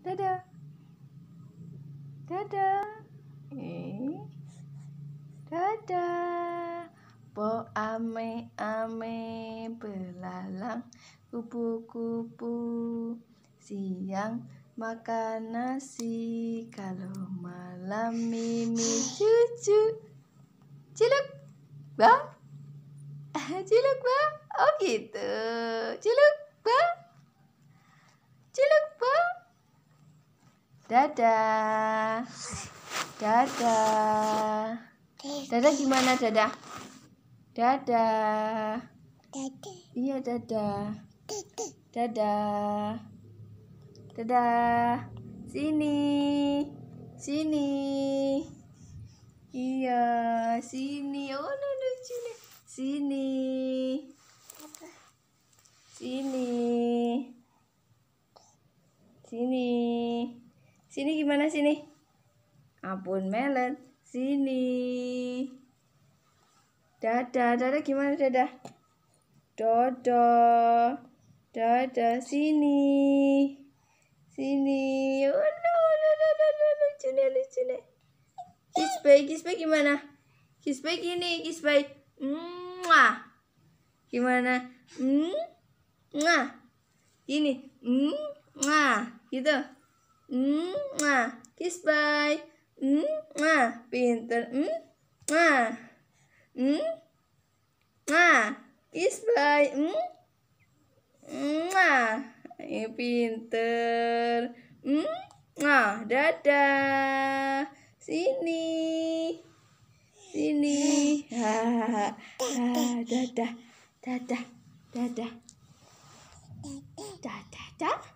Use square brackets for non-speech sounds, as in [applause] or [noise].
dadah dadah eh dadah po ame ame belalang kupu-kupu siang makan nasi kalau malam mimi cucu ciluk bang [laughs] ciluk bang oh gitu ciluk bang Dadah. Dadah. Dadah gimana dadah? Dadah. Dadah. Iya dadah. Dadah. Dadah. Sini. Sini. Iya, sini. Oh, no, sini. Sini. Sini. Sini. Sini gimana sini? Ampun melon. Sini. Dada, dada gimana dada? Dodo. Dada sini. Sini. Oh, no, no, no, no, no. lucu no lucu nih. Kiss baik, kiss baik gimana? Kiss baik ini, kiss baik. Mwah. Gimana? Hmm? Mwah. Gini. Hmm? Mwah. Gitu. Mwah. Kiss bye. Mwah. Pinter. Mwah. Mwah. Kiss bye. Mwah. Ini eh, pinter. Mwah. Dadah. Sini. Sini. Dadah. Dadah. Dadah. Dadah. Dadah. Dadah.